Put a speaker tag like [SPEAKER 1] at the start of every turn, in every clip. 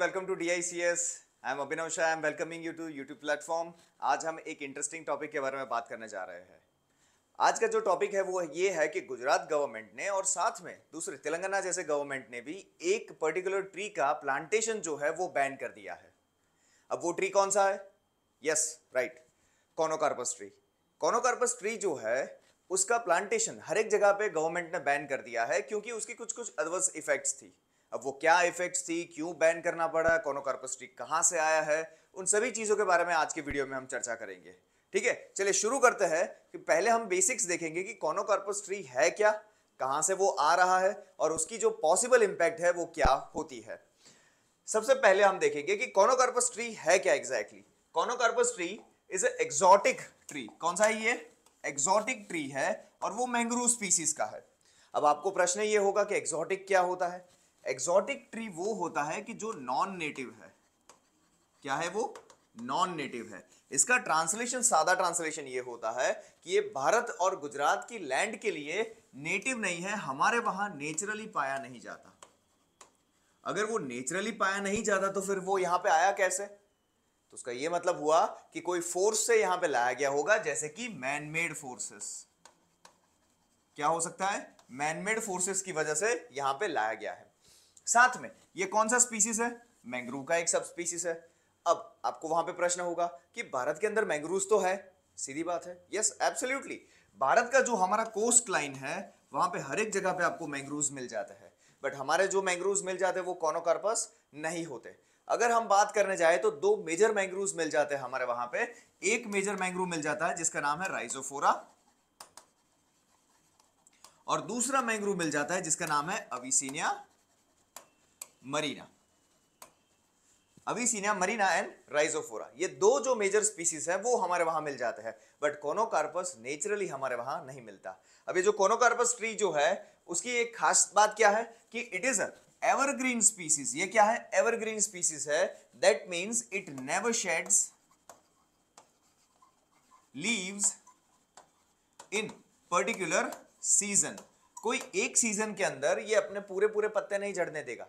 [SPEAKER 1] welcome to D I C S I am Abhinav Shah I am welcoming you to YouTube platform आज हम एक interesting topic के बारे में बात करने जा रहे हैं आज का जो टॉपिक है वो ये है कि गुजरात गवर्नमेंट ने और साथ में दूसरे तेलंगाना जैसे गवर्नमेंट ने भी एक पर्टिकुलर ट्री का प्लांटेशन जो है वो बैन कर दिया है अब वो ट्री कौन सा है yes right conocarpus tree conocarpus tree जो है उसका प्लांटेशन हर एक जगह पे गवर्नमेंट ने बैन कर दिया है क्योंकि उसकी कुछ कुछ अदवर्स इफेक्ट्स थी अब वो क्या इफेक्ट थी क्यों बैन करना पड़ा कोनोकार्पस ट्री कहाँ से आया है उन सभी चीज़ों के बारे में आज के वीडियो में हम चर्चा करेंगे ठीक है चलिए शुरू करते हैं कि पहले हम बेसिक्स देखेंगे कि कोनोकार्पस ट्री है क्या कहाँ से वो आ रहा है और उसकी जो पॉसिबल इम्पैक्ट है वो क्या होती है सबसे पहले हम देखेंगे कि कोनोकार्पस ट्री है क्या exactly conocarpus tree is a exotic tree कौन सा है ये एक्सॉटिक ट्री है और वो मैंग्रोव स्पीसीज का है अब आपको प्रश्न ये होगा कि एक्सॉटिक क्या होता है एक्सॉटिक ट्री वो होता है कि जो नॉन नेटिव है क्या है वो नॉन नेटिव है इसका ट्रांसलेशन सादा ट्रांसलेशन ये होता है कि ये भारत और गुजरात की लैंड के लिए नेटिव नहीं है हमारे वहां नेचुरली पाया नहीं जाता अगर वो नेचुरली पाया नहीं जाता तो फिर वो यहां पे आया कैसे तो उसका ये मतलब हुआ कि कोई फोर्स से यहां पे लाया गया होगा जैसे कि मैनमेड फोर्सेस क्या हो सकता है मैनमेड फोर्सेस की वजह से यहां पे लाया गया है साथ में ये कौन सा स्पीसीज है मैंग्रोव का एक सब स्पीसीज है अब आपको वहां पे प्रश्न होगा कि भारत के अंदर मैंग्रोव तो है सीधी बात है यस yes, एब्सोल्युटली भारत का जो हमारा कोस्ट लाइन है वहां पे हर एक जगह पे आपको मैंग्रोव मिल जाते हैं बट हमारे जो मैंग्रोव मिल जाते हैं वो कॉनोकार्पस नहीं होते अगर हम बात करने जाए तो दो मेजर मैंग्रोव मिल जाते हैं हमारे वहां पे एक मेजर मैंग्रोव मिल जाता है जिसका नाम है राइजोफोरा और दूसरा मैंग्रोव मिल जाता है जिसका नाम है Avicennia marina Avicennia marina and Rhizophora ये दो जो मेजर स्पीसीज हैं वो हमारे वहां मिल जाते हैं बट कोनोकार्पस नेचुरली हमारे वहां नहीं मिलता अब ये जो कोनोकार्पस ट्री जो है उसकी एक खास बात क्या है कि इट इज एवरग्रीन स्पीसीज ये क्या है एवरग्रीन स्पीसीज है that means it never sheds leaves in particular season कोई एक सीजन के अंदर ये अपने पूरे पूरे पत्ते नहीं झड़ने देगा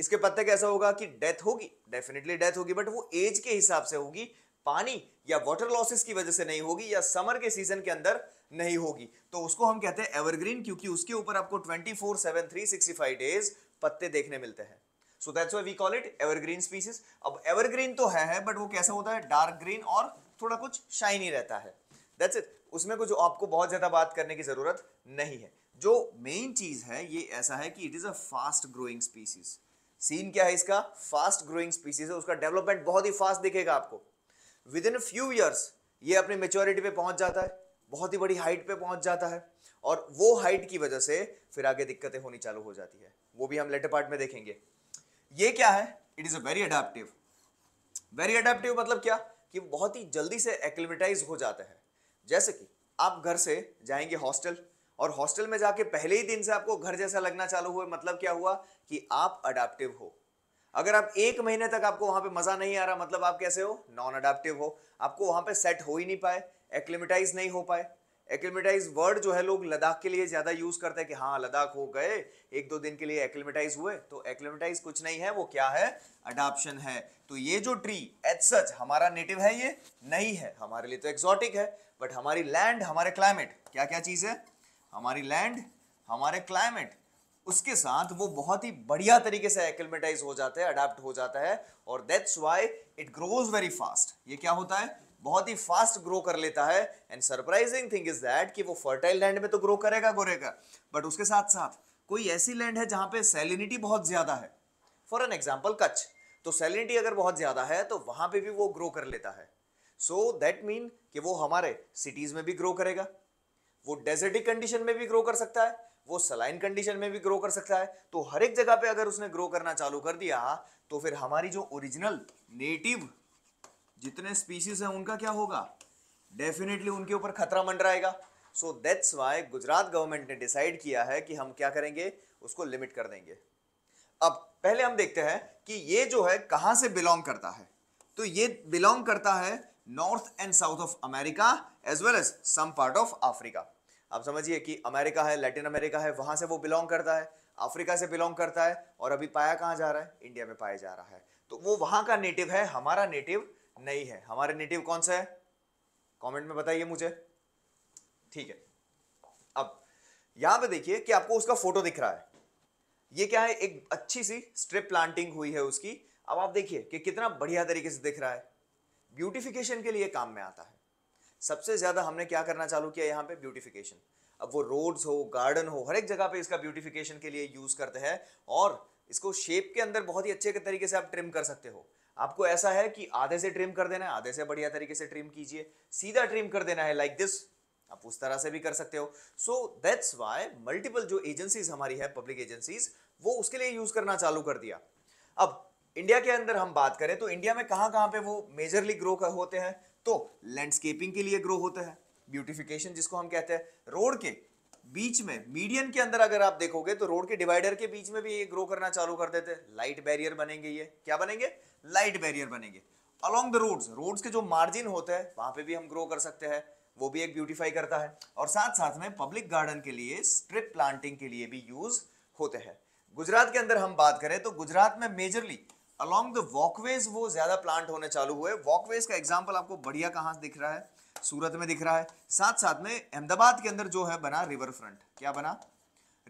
[SPEAKER 1] इसके पत्ते कैसा होगा कि डेथ होगी डेफिनेटली डेथ होगी बट वो एज के हिसाब से होगी पानी या वाटर लॉसेस की वजह से नहीं होगी या समर के सीजन के अंदर नहीं होगी तो उसको हम कहते हैं एवरग्रीन क्योंकि उसके ऊपर आपको 24 7 365 डेज पत्ते देखने मिलते हैं so that's we call it evergreen species अब एवरग्रीन तो है बट वो कैसा होता है डार्क ग्रीन और थोड़ा कुछ शाइनी रहता है दैट्स इट उसमें कुछ आपको बहुत ज़्यादा बात करने की ज़रूरत नहीं है जो मेन चीज़ है ये ऐसा है कि it is a fast growing species scene क्या है इसका फास्ट ग्रोइंग स्पीसीज है उसका डेवलपमेंट बहुत ही फास्ट दिखेगा आपको विद इन फ्यू ईयर्स ये अपनी मेच्योरिटी पे पहुंच जाता है बहुत ही बड़ी हाइट पे पहुंच जाता है और वो हाइट की वजह से फिर आगे दिक्कतें होनी चालू हो जाती है वो भी हम लेटर पार्ट में देखेंगे ये क्या है it is a very adaptive very adaptive मतलब क्या कि बहुत ही जल्दी से एक्लिमेटाइज हो जाता है जैसे कि आप घर से जाएंगे हॉस्टल और हॉस्टल में जाके पहले ही दिन से आपको घर जैसा लगना चालू हुआ मतलब क्या हुआ कि आप अडाप्टिव हो अगर आप एक महीने तक आपको वहां पे मजा नहीं आ रहा मतलब आप कैसे हो नॉन अडाप्टिव हो आपको वहां पे सेट हो ही नहीं पाए एक्लिमेटाइज नहीं हो पाए एक्लिमेटाइज वर्ड जो है लोग लद्दाख के लिए ज्यादा यूज करते हैं कि हाँ लद्दाख हो गए एक दो दिन के लिए एक्लिमेटाइज हुए तो एक्लिमेटाइज कुछ नहीं है वो क्या है अडाप्शन है तो ये जो ट्री एच सच हमारा नेटिव है ये नहीं है हमारे लिए तो एक्सॉटिक है बट हमारी लैंड हमारे क्लाइमेट क्या क्या चीज है हमारी लैंड हमारे क्लाइमेट उसके साथ वो बहुत ही बढ़िया तरीके से एक्लमेटाइज हो जाते हैं अडेप्ट हो जाता है और that's why it grows very fast ये क्या होता है बहुत ही फास्ट ग्रो कर लेता है and surprising thing is that कि वो फर्टाइल लैंड में तो ग्रो करेगा गोरेगा बट उसके साथ साथ कोई ऐसी लैंड है जहां पे सेलिनिटी बहुत ज़्यादा है फॉर एन एग्जाम्पल कच्छ तो सेलिनिटी अगर बहुत ज़्यादा है तो वहां पे भी वो ग्रो कर लेता है सो दैट मीन कि वो हमारे सिटीज़ में भी ग्रो करेगा वो डेजर्टिक कंडीशन में भी ग्रो कर सकता है वो सलाइन कंडीशन में भी ग्रो कर सकता है तो हर एक जगह पे अगर उसने ग्रो करना चालू कर दिया तो फिर हमारी जो ओरिजिनल नेटिव जितने स्पीसीज हैं उनका क्या होगा डेफिनेटली उनके ऊपर खतरा मंडराएगा so that's why Gujarat government ने डिसाइड किया है कि हम क्या करेंगे उसको लिमिट कर देंगे अब पहले हम देखते हैं कि ये जो है कहां से बिलोंग करता है तो ये बिलोंग करता है North and South of America as well as some part of Africa आप समझिए कि अमेरिका है लैटिन अमेरिका है वहां से वो बिलोंग करता है अफ्रीका से बिलोंग करता है और अभी पाया कहाँ जा रहा है इंडिया में पाया जा रहा है तो वो वहां का नेटिव है हमारा नेटिव नहीं है हमारे नेटिव कौन सा है कमेंट में बताइए मुझे ठीक है अब यहां पे देखिए कि आपको उसका फोटो दिख रहा है ये क्या है एक अच्छी सी स्ट्रिप प्लांटिंग हुई है उसकी अब आप देखिए कि कितना बढ़िया तरीके से दिख रहा है ब्यूटिफिकेशन के लिए काम में आता है सबसे ज़्यादा हमने क्या करना चालू किया यहाँ पे ब्यूटिफिकेशन अब वो रोड्स हो गार्डन हो हर एक जगह पे इसका ब्यूटिफिकेशन के लिए यूज़ करते हैं और इसको शेप के अंदर बहुत ही अच्छे तरीके से आप ट्रिम कर सकते हो आपको ऐसा है कि आधे से ट्रिम कर देना है आधे से बढ़िया तरीके से ट्रिम कीजिए सीधा ट्रिम कर देना है लाइक like दिस आप उस तरह से भी कर सकते हो सो दैट्स वाई मल्टीपल जो एजेंसीज हमारी है पब्लिक एजेंसीज वो उसके लिए यूज करना चालू कर दिया अब इंडिया के अंदर हम बात करें तो इंडिया में कहां कहां पे वो मेजरली ग्रो होते हैं तो लैंडस्केपिंग के लिए ग्रो होता है ब्यूटिफिकेशन जिसको हम कहते हैं रोड के बीच में मीडियम के अंदर अगर आप देखोगे तो रोड के डिवाइडर के बीच में भी ये ग्रो करना चालू कर देते हैं लाइट बैरियर बनेंगे ये क्या बनेंगे लाइट बैरियर बनेंगे अलोंग द रोड्स रोड्स के जो मार्जिन होते हैं वहां पे भी हम ग्रो कर सकते हैं वो भी एक ब्यूटीफाई करता है और साथ साथ में पब्लिक गार्डन के लिए स्ट्रिप प्लांटिंग के लिए भी यूज होते हैं गुजरात के अंदर हम बात करें तो गुजरात में मेजरली अलॉन्ग द वॉकवेज वो ज़्यादा प्लांट होने चालू हुए वॉकवेज का एग्जाम्पल आपको बढ़िया कहां दिख रहा है सूरत में दिख रहा है साथ साथ में अहमदाबाद के अंदर जो है बना रिवर फ्रंट क्या बना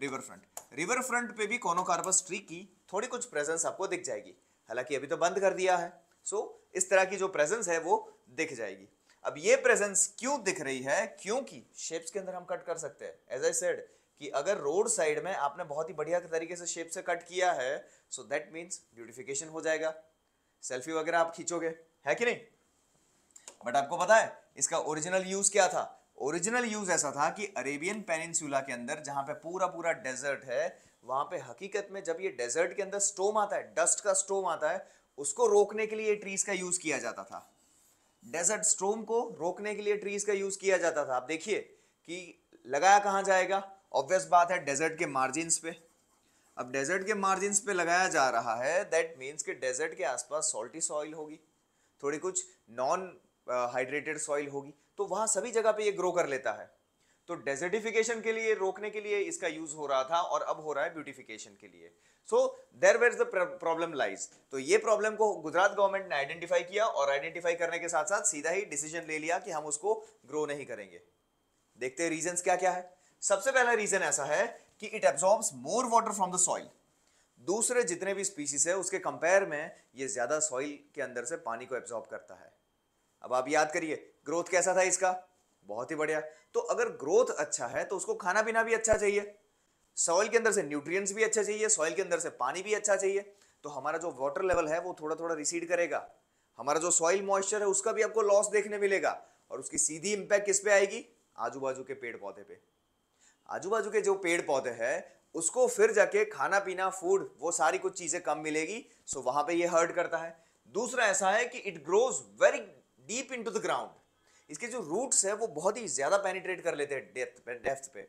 [SPEAKER 1] रिवर फ्रंट रिवर फ्रंट पे भी कोनोकार्पस ट्री की थोड़ी कुछ प्रेजेंस आपको दिख जाएगी हालांकि अभी तो बंद कर दिया है सो so, इस तरह की जो प्रेजेंस है वो दिख जाएगी अब ये प्रेजेंस क्यों दिख रही है क्योंकि शेप्स के अंदर हम कट कर सकते हैं एज आई सेड कि अगर रोड साइड में आपने बहुत ही बढ़िया तरीके से शेप से कट किया है सो दैट मीन्स ब्यूटिफिकेशन हो जाएगा सेल्फी वगैरह आप खींचोगे है कि नहीं बट आपको पता है इसका ओरिजिनल यूज क्या था ओरिजिनल यूज ऐसा था कि अरेबियन पेनिनसुला के अंदर जहां पे पूरा पूरा डेजर्ट है वहां पे हकीकत में जब ये डेजर्ट के अंदर स्टोम आता है डस्ट का स्टोम आता है उसको रोकने के लिए ट्रीज का यूज किया जाता था डेजर्ट स्टोम को रोकने के लिए ट्रीज का यूज किया जाता था आप देखिए कि लगाया कहाँ जाएगा ऑब्वियस बात है डेजर्ट के मार्जिन पे अब डेजर्ट के मार्जिन पे लगाया जा रहा है दैट मीन्स कि डेजर्ट के आसपास सॉल्टी सॉइल होगी थोड़ी कुछ नॉन हाइड्रेटेड सॉइल होगी तो वहाँ सभी जगह पे ये ग्रो कर लेता है तो डेजर्टिफिकेशन के लिए रोकने के लिए इसका यूज हो रहा था और अब हो रहा है ब्यूटिफिकेशन के लिए so there where the problem lies तो ये प्रॉब्लम को गुजरात गवर्नमेंट ने आइडेंटिफाई किया और आइडेंटिफाई करने के साथ साथ सीधा ही डिसीजन ले लिया कि हम उसको ग्रो नहीं करेंगे देखते हैं रीजंस क्या क्या है सबसे पहला रीजन ऐसा है कि it absorb more water from the soil दूसरे जितने भी स्पीसीज है उसके कंपेयर में ये ज़्यादा सॉइल के अंदर से पानी को एब्सॉर्ब करता है अब आप याद करिए ग्रोथ कैसा था इसका बहुत ही बढ़िया तो अगर ग्रोथ अच्छा है तो उसको खाना पीना भी अच्छा चाहिए सॉइल के अंदर से न्यूट्रिएंट्स भी अच्छा चाहिए सॉइल के अंदर से पानी भी अच्छा चाहिए तो हमारा जो वाटर लेवल है वो थोड़ा थोड़ा रिसीड करेगा हमारा जो सॉइल मॉइस्चर है उसका भी आपको लॉस देखने मिलेगा और उसकी सीधी इंपैक्ट किस पे आएगी आजू बाजू के पेड़ पौधे पे आजू बाजू के जो पेड़ पौधे हैं उसको फिर जाके खाना पीना फूड वो सारी कुछ चीज़ें कम मिलेगी सो वहाँ पे ये हर्ट करता है दूसरा ऐसा है कि it grows very deep in the ground इसके जो रूट्स है वो बहुत ही ज़्यादा पेनिट्रेट कर लेते हैं डेप्थ पे डेप्थ पे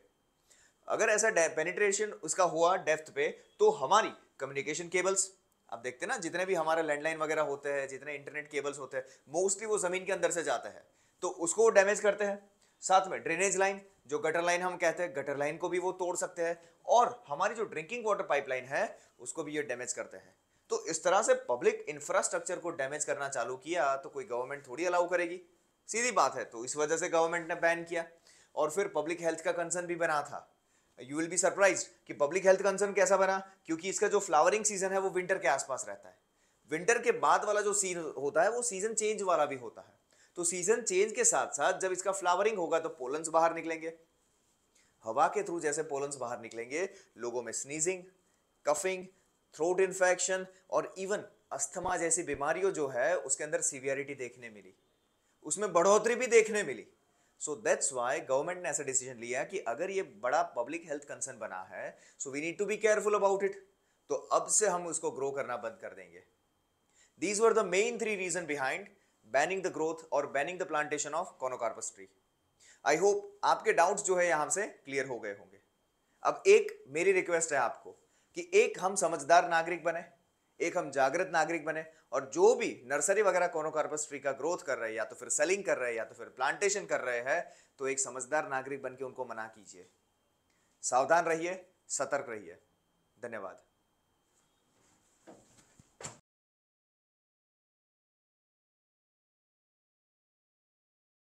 [SPEAKER 1] अगर ऐसा पेनिट्रेशन उसका हुआ डेप्थ पे तो हमारी कम्युनिकेशन केबल्स आप देखते हैं ना जितने भी हमारे लैंडलाइन वगैरह होते हैं जितने इंटरनेट केबल्स होते हैं मोस्टली वो ज़मीन के अंदर से जाते हैं तो उसको वो डैमेज करते हैं साथ में ड्रेनेज लाइन जो गटर लाइन हम कहते हैं गटर लाइन को भी वो तोड़ सकते हैं और हमारी जो ड्रिंकिंग वाटर पाइपलाइन है उसको भी ये डैमेज करते हैं तो इस तरह से पब्लिक इंफ्रास्ट्रक्चर को डैमेज करना चालू किया तो कोई गवर्नमेंट थोड़ी अलाउ करेगी सीधी बात है तो इस वजह से गवर्नमेंट ने बैन किया और फिर पब्लिक हेल्थ का कंसर्न भी बना था यू विल बी सरप्राइज कि पब्लिक हेल्थ कंसर्न कैसा बना क्योंकि इसका जो फ्लावरिंग सीजन है वो विंटर के आसपास रहता है विंटर के बाद वाला जो सीजन होता है वो सीजन चेंज वाला भी होता है तो सीजन चेंज के साथ साथ जब इसका फ्लावरिंग होगा तो पोलन्स बाहर निकलेंगे हवा के थ्रू जैसे पोलन्स बाहर निकलेंगे लोगों में स्नीजिंग कफिंग थ्रोट इन्फेक्शन और इवन अस्थमा जैसी बीमारियों जो है उसके अंदर सीवियरिटी देखने मिली उसमें बढ़ोतरी भी देखने मिली सो दैट्स वाई गवर्नमेंट ने ऐसा डिसीजन लिया कि अगर ये बड़ा पब्लिक हेल्थ कंसर्न बना है so we need to be careful about it तो अब से हम उसको ग्रो करना बंद कर देंगे these were the main three reason behind banning the growth और banning the plantation of conocarpus tree I hope आपके डाउट्स जो है यहाँ से क्लियर हो गए होंगे अब एक मेरी रिक्वेस्ट है आपको कि एक हम समझदार नागरिक बने एक हम जागृत नागरिक बने और जो भी नर्सरी वगैरह कोनोकार्पस ट्री का ग्रोथ कर रहे हैं या तो फिर सेलिंग कर रहे हैं या तो फिर प्लांटेशन कर रहे हैं तो एक समझदार नागरिक बनके उनको मना कीजिए सावधान रहिए सतर्क रहिए धन्यवाद